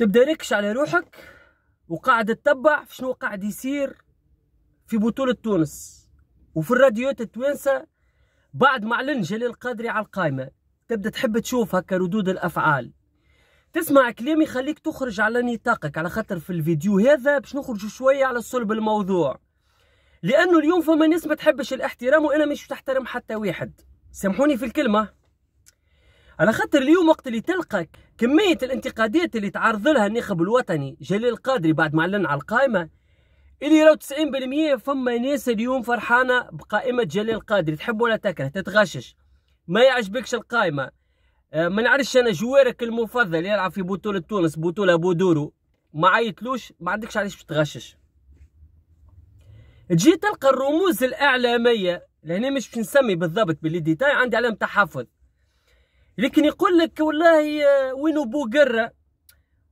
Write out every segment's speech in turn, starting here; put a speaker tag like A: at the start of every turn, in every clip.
A: تبدا ركش على روحك وقاعد تتبع في شنو قاعد يصير في بطولة تونس وفي الراديوات التوانسة بعد ما اعلن جلال قادري على القائمة تبدا تحب تشوف هكا ردود الافعال تسمع كلامي خليك تخرج على نطاقك على خاطر في الفيديو هذا باش نخرجوا شويه على صلب الموضوع لانه اليوم فما ناس ما تحبش الاحترام وانا مش تحترم حتى واحد سامحوني في الكلمه على خاطر اليوم وقت اللي تلقى كميه الانتقادات اللي تعرض لها الناخب الوطني جلال القادري بعد ما اعلن على القائمه اللي راهو 90% فما ناس اليوم فرحانه بقائمه جلال القادري تحب ولا تكره تتغشش ما يعجبكش القائمه آه، ما نعرفش انا جوارك المفضل يلعب في بطوله تونس بطوله بودورو ما عيطلوش ما عندكش علاش تتغشش تغشش تجي تلقى الرموز الاعلاميه لهنا مش باش نسمي بالضبط باللي ديتاي عندي علامه تحفظ لكن يقول لك والله آه، وينو بوقرة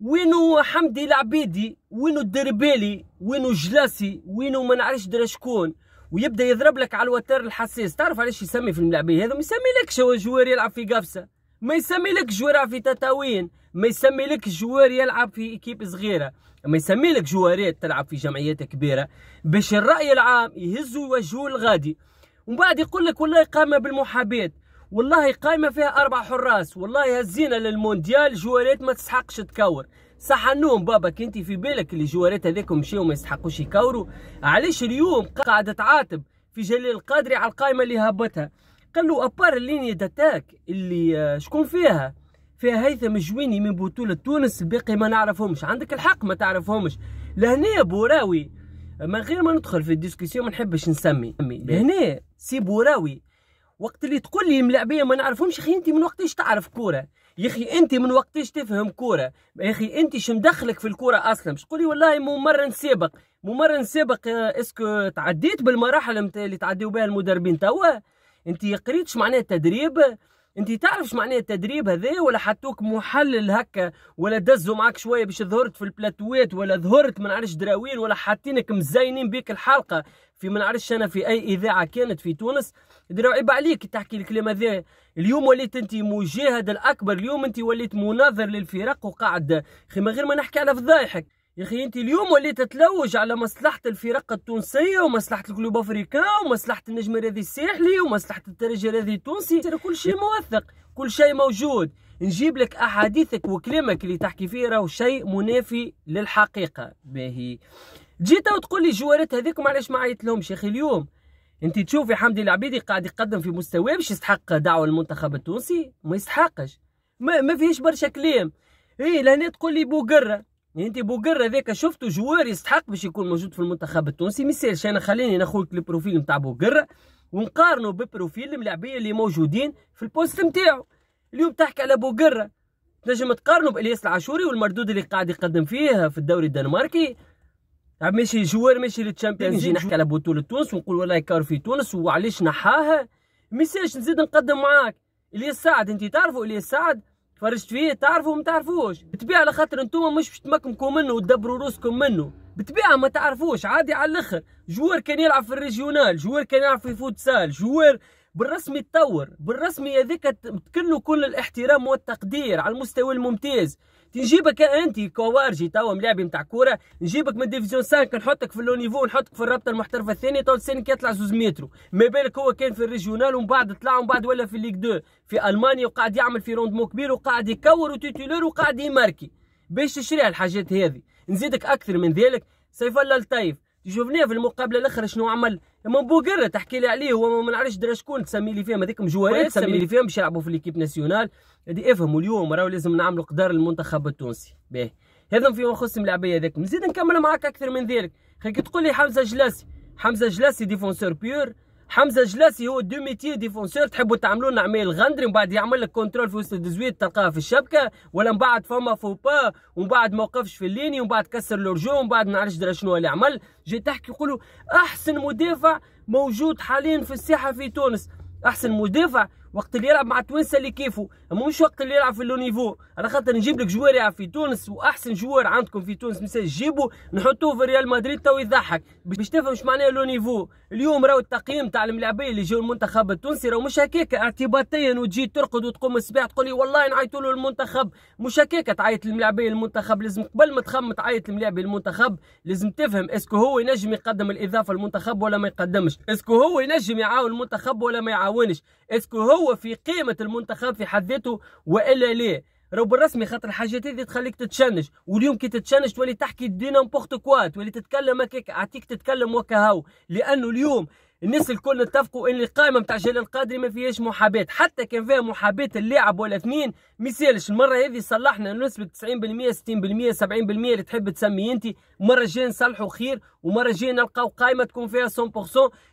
A: وينو حمدي العبيدي وينو الدربالي وينو جلاسي وينو ما نعرفش درا شكون ويبدا يضرب لك على الوتر الحساس تعرف علاش يسمي في الملاعبيه هذا ما يسمي يسميلكش جوار يلعب في قفصه ما يسمي لك جوار يلعب في تتاوين ما يسمي لك جوار يلعب في اكيب صغيره ما يسمي لك جوارات تلعب في جمعيات كبيره باش الراي العام يهزوا يوجهوه الغادي ومن بعد يقول لك والله قام بالمحاباه والله قايمه فيها اربع حراس والله هزينا للمونديال جواريت ما تستحقش تكور صح النوم بابا كنت في بالك اللي جواريت هذيك مشيو ما يستحقوش يكوروا علاش اليوم قاعده تعاتب في جلال القادري على القائمه اللي هبطها قال له ابار اللينيا داتاك اللي آه، شكون فيها فيها هيثم الجويني من بطولة تونس الباقي ما نعرفهمش عندك الحق ما تعرفهمش لهنا بوراوي من غير ما ندخل في الديسكسيون ما نحبش نسمي لهنا سي بوراوي وقت اللي تقول لي ملاعبيه ما نعرفهمش اخي انت من وقتاش تعرف كوره يا اخي انت من وقتاش تفهم كوره يا اخي انت شو مدخلك في الكوره اصلا مش تقول لي والله ممرن سابق ممرن سابق آه، اسكو تعديت بالمراحل اللي تعديو بها المدربين توا انت قريتش معناها التدريب انت تعرف اش التدريب هذا ولا حطوك محلل هكا ولا دزوا معك شويه باش ظهرت في البلاتوات ولا ظهرت ما نعرفش دراوين ولا حاطينك مزينين بيك الحلقه في ما نعرفش انا في اي اذاعه كانت في تونس دراو عيب عليك تحكي الكلام هذا اليوم وليت انت مجاهد الاكبر اليوم انت وليت مناظر للفرق وقاعد ما غير ما نحكي على فضايحك يا اخي انت اليوم وليت تلوج على مصلحه الفرق التونسيه ومصلحه الكلوب افريكان ومصلحه النجم الرياضي الساحلي ومصلحه الترجي الرياضي التونسي كل شيء إيه، موثق كل شيء موجود نجيب لك احاديثك وكلامك اللي تحكي فيه راهو شيء منافي للحقيقه باهي جيت وتقول لي جوارات هذيكم علاش ما عيطلهمش يا اخي اليوم انت تشوفي حمدي العبيدي قاعد يقدم في مستواه باش يستحق دعوه المنتخب التونسي ما يستحقش ما, ما فيهش برشا كلام ايه لهنا تقول لي بوقره يعني انت بوقر هذاك شفتو جوار يستحق باش يكون موجود في المنتخب التونسي ما يسالش انا خليني ناخذ البروفيل نتاع بوقر ونقارنه ببروفيل الملاعبيه اللي موجودين في البوست نتاعو اليوم تحكي على بوقر تنجم تقارنه بالياس العاشوري والمردود اللي قاعد يقدم فيه في الدوري الدنماركي طيب، ماشي جوار ماشي للتشامبيونز نجي نحكي على بطوله تونس ونقول والله كار في تونس وعلاش نحاها ما نزيد نقدم معاك الياس سعد انت تعرفوا الياس سعد تفرجت فيه تعرفوا ما تعرفوش بتبيع على خاطر نتوما مش باش تمكنكم منه وتدبروا روسكم منه بتبيع ما تعرفوش عادي على الاخر جوار كان يلعب في الريجيونال جوار كان يلعب في فوتسال جوار بالرسمي تطور بالرسمي هذاك تكله كل الاحترام والتقدير على المستوى الممتاز تجيبك انت كوارجي توا ملاعبي نتاع كوره نجيبك من ديفيزيون 5 نحطك في اللونيفو نحطك في الرابطه المحترفه الثانيه تو كي يطلع زوز مترو ما بالك هو كان في الريجيونال ومن بعد طلع ومن بعد ولا في الليغ 2 في المانيا وقاعد يعمل في روندمو كبير وقاعد يكور وتيتولور وقاعد يماركي باش تشري الحاجات هذه نزيدك اكثر من ذلك سيف الله لطيف شفناه في المقابله الاخرى شنو عمل اما بوغر تحكي لي عليه هو ما نعرفش درا شكون تسمي لي فيهم هذيك مجوهرات تسمي لي فيهم باش يلعبوا في ليكيب ناسيونال هذه افهموا اليوم راهو لازم نعملوا قدر المنتخب التونسي باهي هذا فيما يخص الملاعبيه هذاك نزيد نكمل معاك اكثر من ذلك خليك تقول لي حمزه جلاسي حمزه جلاسي ديفونسور بيور حمزه جلاسي هو دو ميتي ديفونسور تحبوا تعملوا لنا عميل غندري من بعد يعمل لك كونترول في وسط 18 تلقاها في الشبكه ولا من بعد فما فوبا ومن بعد ما وقفش في الليني ومن بعد كسر لورجو ومن بعد ما نعرفش درا شنو اللي عمل جاي تحكي يقولوا احسن مدافع موجود حاليا في الساحه في تونس احسن مدافع وقت اللي يلعب مع التوانسه اللي كيفو مش وقت اللي يلعب في نيفو على خاطر نجيب لك جوار يلعب في تونس واحسن جوار عندكم في تونس مثال جيبو نحطوه في ريال مدريد تو يضحك باش تفهم اش معناه نيفو اليوم راهو التقييم تاع الملاعبيه اللي جاو المنتخب التونسي راهو مش هكاك اعتباطيا وتجي ترقد وتقوم الصباح تقول لي والله نعيطوا له المنتخب مش هكاك تعيط للملاعبين المنتخب لازم قبل ما تخم تعيط للملاعبين المنتخب لازم تفهم اسكو هو ينجم يقدم الاضافه للمنتخب ولا ما يقدمش اسكو هو ينجم يعاون المنتخب ولا ما يعاونش اسكو هو هو في قيمه المنتخب في حد ذاته والا ليه راهو بالرسمي خاطر الحاجات هذه تخليك تتشنج واليوم كي تتشنج تولي تحكي دي نامبورت كوا تولي تتكلم هكاك اعطيك تتكلم وكهو لانه اليوم الناس الكل اتفقوا ان القائمه نتاع جلال القادري ما فيهاش محابات حتى كان فيها محابات اللاعب ولا اثنين ما يسالش المره هذه صلحنا نسبه 90% 60% 70% اللي تحب تسمي انت المره الجايه نصلحوا خير ومره رجعنا نلقاو قائمه تكون فيها 100%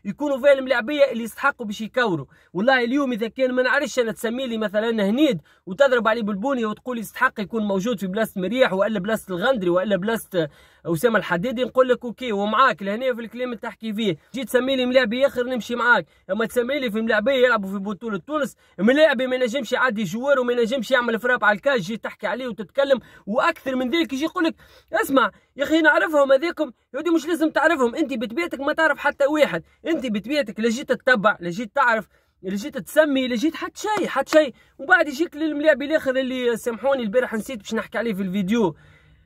A: يكونوا فيها الملاعبيه اللي يستحقوا باش يكوروا والله اليوم اذا كان ما نعرفش انا تسمي لي مثلا هنيد وتضرب عليه بالبونيه وتقول يستحق يكون موجود في بلاصه مريح والا بلاصه الغندري والا بلاصه اسامه الحديدي نقول لك اوكي ومعاك لهنا في الكلام اللي تحكي فيه جيت تسمي لي ملاعبي اخر نمشي معاك اما تسمي لي في ملاعبيه يلعبوا في بطوله تونس ملاعبي ما نجمش يعدي جوار وما نجمش يعمل فراب على الكاج جيت تحكي عليه وتتكلم واكثر من ذلك يجي يقول لك اسمع يا اخي نعرفهم هذيكم يودي مش لازم تعرفهم انت بطبيعتك ما تعرف حتى واحد انت بطبيعتك لا جيت تتبع لا جيت تعرف لا جيت تسمي لا جيت حتى شيء حتى شيء وبعد يجيك للملاعب الاخر اللي سامحوني البارح نسيت باش نحكي عليه في الفيديو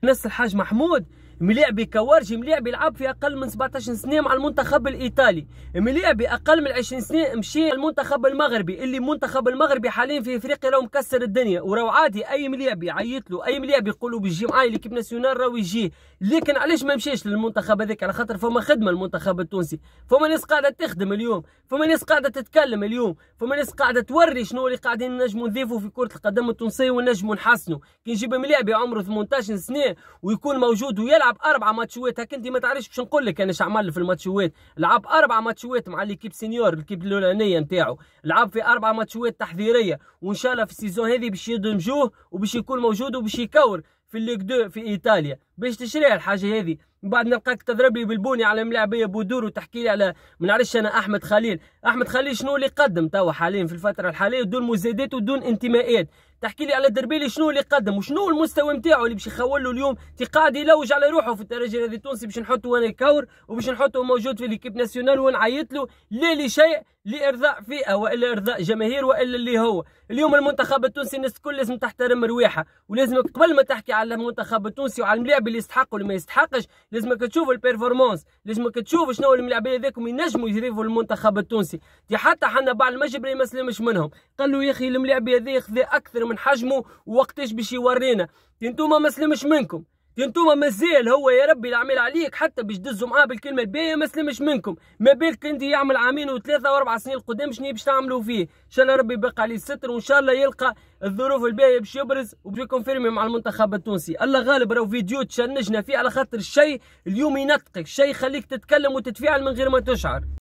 A: نفس الحاج محمود ملاعبي كوارجي ملاعبي لعب في اقل من 17 سنه مع المنتخب الايطالي ملاعبي اقل من 20 سنه مشي المنتخب المغربي اللي المنتخب المغربي حاليا في افريقيا راهو مكسر الدنيا وراهو عادي اي ملاعبي يعيط له اي ملاعبي يقول له بيجي معايا ليكيب ناسيونال راهو يجي لكن علاش ما مشاش للمنتخب هذاك على خاطر فما خدمه المنتخب التونسي فما ناس قاعده تخدم اليوم فما ناس قاعده تتكلم اليوم فما ناس قاعده توري شنو اللي قاعدين نجموا نضيفوا في كره القدم التونسيه ونجموا نحسنوا كي نجيب ملاعبي عمره 18 سنه ويكون موجود ويلعب لعب اربع ماتشوات هكا انت ما تعرفش باش نقول لك انا عمل في الماتشوات لعب اربع ماتشوات مع ليكيب سينيور ليكيب الاولانيه نتاعو لعب في اربع ماتشوات تحضيريه وان شاء الله في السيزون هذه باش يدمجوه وباش يكون موجود وباش يكور في ليغ دو في ايطاليا باش تشري الحاجه هذه من بعد نلقاك تضرب لي بالبوني على ملاعبيه بودور وتحكي لي على ما نعرفش انا احمد خليل احمد خليل شنو اللي قدم توا حاليا في الفتره الحاليه دون مزادات ودون انتماءات تحكي لي على الدربيلي شنو اللي قدم وشنو المستوى نتاعو اللي باش يخول له اليوم تقاعد يلوج على روحه في الترجي هذا التونسي باش نحطه انا كور وباش نحطه موجود في ليكيب ناسيونال ونعيط له لا لشيء لارضاء فئه والا ارضاء جماهير والا اللي هو اليوم المنتخب التونسي الناس الكل لازم تحترم رواحه ولازمك قبل ما تحكي على المنتخب التونسي وعلى الملاعب اللي يستحق واللي ما يستحقش لازمك تشوف البيرفورمانس لازمك تشوف شنو الملاعبيه هذاكم ينجموا يجريفوا المنتخب التونسي دي حتى حنا بعد المجبري ما سلمش منهم قال له يا اخي الملاعب هذه خذا اكثر من حجمه وقتاش باش يورينا انتوما ما سلمش منكم انتوما مازال هو يا ربي العمل عليك حتى باش دزوا معاه بالكلمه الباهيه ما سلمش منكم ما بالك انت يعمل عامين وثلاثه واربع سنين القدام شنو باش تعملوا فيه ان شاء الله ربي يبقى عليه الستر وان شاء الله يلقى الظروف الباهيه باش يبرز وباش يكونفيرمي مع المنتخب التونسي الله غالب راهو فيديو تشنجنا فيه على خاطر الشيء اليوم ينطقك الشيء يخليك تتكلم وتتفاعل من غير ما تشعر